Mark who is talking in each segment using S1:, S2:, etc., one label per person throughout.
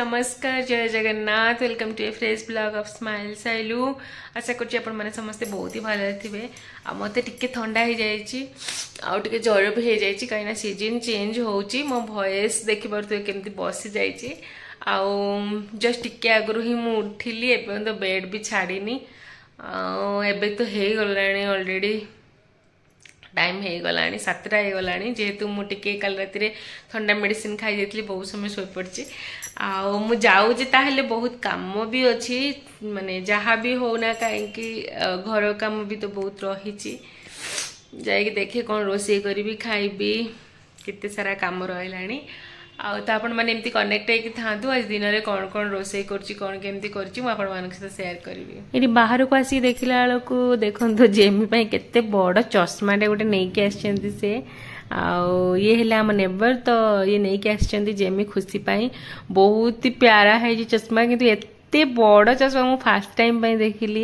S1: নমস্কার জয় Jagannath welcome to a fresh blog of smile Sailu আশা করছি আপনার সমস্তে বহুত ভালরে থাকবে আর মতো টিকি থা হয়ে যাই আগে জ্বর বি হয়ে যাই কিনা সিজন চেঞ্জ হচ্ছে মো ভয়েস দেখিপারে কমিটি বসি যাই আউ জস্ট টিকি আগর হি মু উঠিলি এপর্যন্ত বেড বি ছাড়িনি এবে তো হয়ে গলানি অলরেডি टाइम होगा सातटा होगा जेहेतु मुझे काल रात थंडा मेडिसीन खाई बहुत समय शोपड़ी आउे ताहले बहुत कम भी अच्छी मानने जहाँ भी होना कहीं घर कम भी तो बहुत रही जाकि देखे कौन रोसे करी खाइबी केते सारा कम रही ଆଉ ତ ଆପଣମାନେ ଏମିତି କନେକ୍ଟ ହେଇକି ଥାଆନ୍ତୁ ଆଜି ଦିନରେ କ'ଣ କ'ଣ ରୋଷେଇ କରୁଛି କ'ଣ କେମିତି କରୁଛି ମୁଁ ଆପଣମାନଙ୍କ ସହିତ ସେୟାର କରିବି ଏଠି ବାହାରକୁ ଆସିକି ଦେଖିଲା ବେଳକୁ ଦେଖନ୍ତୁ ଜେମି ପାଇଁ କେତେ ବଡ଼ ଚଷମାଟେ ଗୋଟେ ନେଇକି ଆସିଛନ୍ତି ସେ ଆଉ ଇଏ ହେଲା ଆମ ନେବର ତ ଇଏ ନେଇକି ଆସିଛନ୍ତି ଜେମି ଖୁସି ପାଇଁ ବହୁତ ପ୍ୟାରା ହେଇଛି ଚଷମା କିନ୍ତୁ ଏତେ ଏତେ ବଡ଼ ଚଷମା ମୁଁ ଫାର୍ଷ୍ଟ ଟାଇମ୍ ପାଇଁ ଦେଖିଲି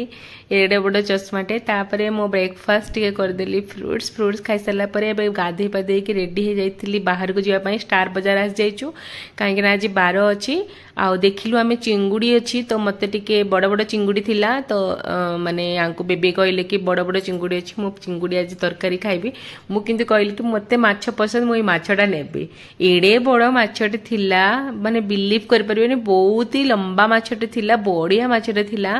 S1: ଏଡ଼େ ବଡ଼ ଚଷମାଟେ ତାପରେ ମୋ ବ୍ରେକଫାଷ୍ଟ ଟିକେ କରିଦେଲି ଫ୍ରୁଟ୍ସ ଫ୍ରୁଟ୍ସ ଖାଇସାରିଲା ପରେ ଏବେ ଗାଧୋଇ ପାଧେଇକି ରେଡ଼ି ହେଇଯାଇଥିଲି ବାହାରକୁ ଯିବା ପାଇଁ ଷ୍ଟାର ବଜାର ଆସିଯାଇଛୁ କାହିଁକିନା ଆଜି ବାର ଅଛି ଆଉ ଦେଖିଲୁ ଆମେ ଚିଙ୍ଗୁଡ଼ି ଅଛି ତ ମୋତେ ଟିକେ ବଡ଼ ବଡ଼ ଚିଙ୍ଗୁଡ଼ି ଥିଲା ତ ମାନେ ୟାଙ୍କୁ ବେବି କହିଲେ କି ବଡ଼ ବଡ଼ ଚିଙ୍ଗୁଡ଼ି ଅଛି ମୁଁ ଚିଙ୍ଗୁଡ଼ି ଆଜି ତରକାରୀ ଖାଇବି ମୁଁ କିନ୍ତୁ କହିଲି କି ମୋତେ ମାଛ ପସନ୍ଦ ମୁଁ ଏଇ ମାଛଟା ନେବି ଏଡ଼େ ବଡ଼ ମାଛଟେ ଥିଲା ମାନେ ବିଲିଭ୍ କରିପାରିବେନି ବହୁତ ହି ଲମ୍ବା ମାଛଟେ ଥିଲା ଥିଲା ବଢ଼ିଆ ମାଛଟା ଥିଲା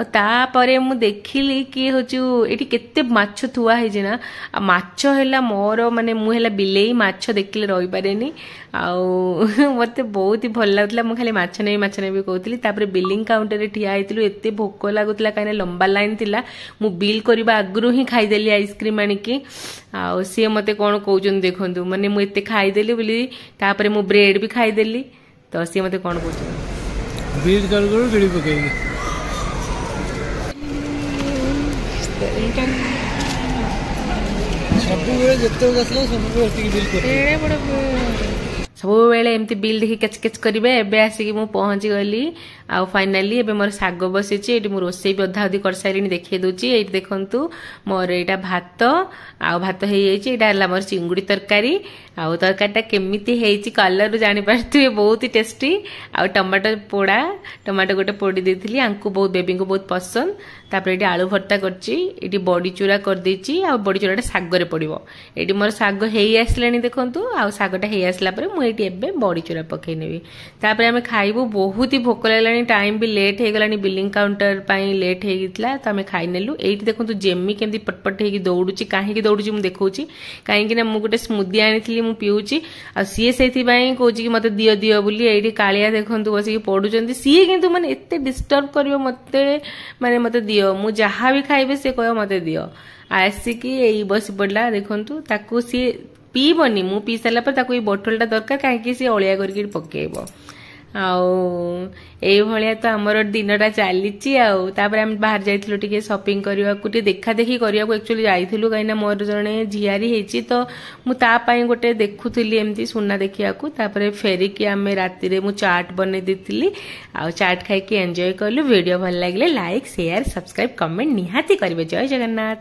S1: ଆଉ ତାପରେ ମୁଁ ଦେଖିଲି କି ହେଉଛୁ ଏଠି କେତେ ମାଛ ଥୁଆ ହେଇଛି ନା ଆଉ ମାଛ ହେଲା ମୋର ମାନେ ମୁଁ ହେଲା ବିଲେଇ ମାଛ ଦେଖିଲେ ରହିପାରେନି ଆଉ ମୋତେ ବହୁତ ଭଲ ଲାଗୁଥିଲା ମୁଁ ଖାଲି ମାଛ ନେବି ମାଛ ନେବି କହୁଥିଲି ତାପରେ ବିଲିଂ କାଉଣ୍ଟରରେ ଠିଆ ହେଇଥିଲୁ ଏତେ ଭୋକ ଲାଗୁଥିଲା କାହିଁକିନା ଲମ୍ବା ଲାଇନ୍ ଥିଲା ମୁଁ ବିଲ୍ କରିବା ଆଗରୁ ହିଁ ଖାଇଦେଲି ଆଇସ୍କ୍ରିମ୍ ଆଣିକି ଆଉ ସିଏ ମୋତେ କ'ଣ କହୁଛନ୍ତି ଦେଖନ୍ତୁ ମାନେ ମୁଁ ଏତେ ଖାଇଦେଲି ବୋଲି ତାପରେ ମୁଁ ବ୍ରେଡ଼୍ ବି ଖାଇଦେଲି ତ ସିଏ ମୋତେ କ'ଣ କହୁଛନ୍ତି வீடுகளுக்குள் கிழிப்பு ସବୁବେଳେ ଯେତେବେଳେ ଆସିଲା ସବୁବେଳେ ଏତିକି ବିଲ୍ କରେ ସବୁବେଳେ ଏମିତି ବିଲ୍ ଦେଖି କେଚ୍ କେଚ୍ କରିବେ ଏବେ ଆସିକି ମୁଁ ପହଞ୍ଚିଗଲି ଆଉ ଫାଇନାଲି ଏବେ ମୋର ଶାଗ ବସିଛି ଏଇଠି ମୁଁ ରୋଷେଇ ଅଧା ଅଧି କରିସାରିଲିଣି ଦେଖେଇ ଦେଉଛି ଏଇଠି ଦେଖନ୍ତୁ ମୋର ଏଇଟା ଭାତ ଆଉ ଭାତ ହେଇଯାଇଛି ଏଇଟା ହେଲା ମୋର ଚିଙ୍ଗୁଡ଼ି ତରକାରୀ ଆଉ ତରକାରୀଟା କେମିତି ହେଇଛି କଲର୍ରୁ ଜାଣିପାରୁଥିବେ ବହୁତ ଟେଷ୍ଟି ଆଉ ଟମାଟୋ ପୋଡ଼ା ଟମାଟୋ ଗୋଟେ ପୋଡ଼ି ଦେଇଥିଲି ଆଙ୍କୁ ବହୁତ ବେବିଙ୍କୁ ବହୁତ ପସନ୍ଦ ତାପରେ ଏଠି ଆଳୁ ଭର୍ତ୍ତା କରିଛି ଏଠି ବଡ଼ିଚୁରା କରିଦେଇଛି ଆଉ ବଡ଼ିଚୁରାଟା ଶାଗରେ ପଡ଼ିବ ଏଠି ମୋର ଶାଗ ହେଇ ଆସିଲାଣି ଦେଖନ୍ତୁ ଆଉ ଶାଗଟା ହେଇ ଆସିଲା ପରେ ମୁଁ ଏଠି ଏବେ ବଡ଼ିଚୁରା ପକାଇ ନେବି ତାପରେ ଆମେ ଖାଇବୁ ବହୁତ ହି ଭୋକ ଲାଗିଲାଣି ଟାଇମ୍ ବି ଲେଟ୍ ହେଇଗଲାଣି ବିଲିଂ କାଉଣ୍ଟର ପାଇଁ ଲେଟ୍ ହେଇଯାଇଥିଲା ତ ଆମେ ଖାଇନେଲୁ ଏଇଠି ଦେଖନ୍ତୁ ଜେମି କେମିତି ପଟପଟ ହେଇକି ଦୌଡ଼ୁଛି କାହିଁକି ଦୌଡ଼ୁଛି ମୁଁ ଦେଖାଉଛି କାହିଁକି ନା ମୁଁ ଗୋଟେ ସ୍ମୁଦି ଆଣିଥିଲି ମୁଁ ପିଉଛି ଆଉ ସିଏ ସେଇଥିପାଇଁ କହୁଛି କି ମୋତେ ଦିଅ ଦିଅ ବୋଲି ଏଇଠି କାଳିଆ ଦେଖନ୍ତୁ ବସିକି ପଡ଼ୁଛନ୍ତି ସିଏ କିନ୍ତୁ ମାନେ ଏତେ ଡିଷ୍ଟର୍ବ କରିବ ମୋତେ ମାନେ ମୋତେ ଦିଅ ଦିଅ ମୁଁ ଯାହା ବି ଖାଇବି ସେ କହିବ ମୋତେ ଦିଅ ଆସିକି ଏଇ ବସି ପଡ଼ିଲା ଦେଖନ୍ତୁ ତାକୁ ସିଏ ପିଇବନି ମୁଁ ପିଇ ସାରିଲା ପରେ ତାକୁ ଏଇ ବୋଟଲଟା ଦରକାର କାହିଁକି ସିଏ ଅଳିଆ କରିକି ପକେଇବ ଆଉ ଏଇଭଳିଆ ତ ଆମର ଦିନଟା ଚାଲିଛି ଆଉ ତାପରେ ଆମେ ବାହାର ଯାଇଥିଲୁ ଟିକେ ସପିଂ କରିବାକୁ ଟିକେ ଦେଖାଦେଖି କରିବାକୁ ଆକ୍ଚୁଆଲି ଯାଇଥିଲୁ କାହିଁକିନା ମୋର ଜଣେ ଝିଆରୀ ହେଇଛି ତ ମୁଁ ତା ପାଇଁ ଗୋଟେ ଦେଖୁଥିଲି ଏମିତି ସୁନା ଦେଖିବାକୁ ତାପରେ ଫେରିକି ଆମେ ରାତିରେ ମୁଁ ଚାଟ୍ ବନେଇ ଦେଇଥିଲି ଆଉ ଚାଟ୍ ଖାଇକି ଏନ୍ଜୟ କଲୁ ଭିଡ଼ିଓ ଭଲ ଲାଗିଲେ ଲାଇକ୍ ସେୟାର ସବସ୍କ୍ରାଇବ୍ କମେଣ୍ଟ ନିହାତି କରିବେ ଜୟ ଜଗନ୍ନାଥ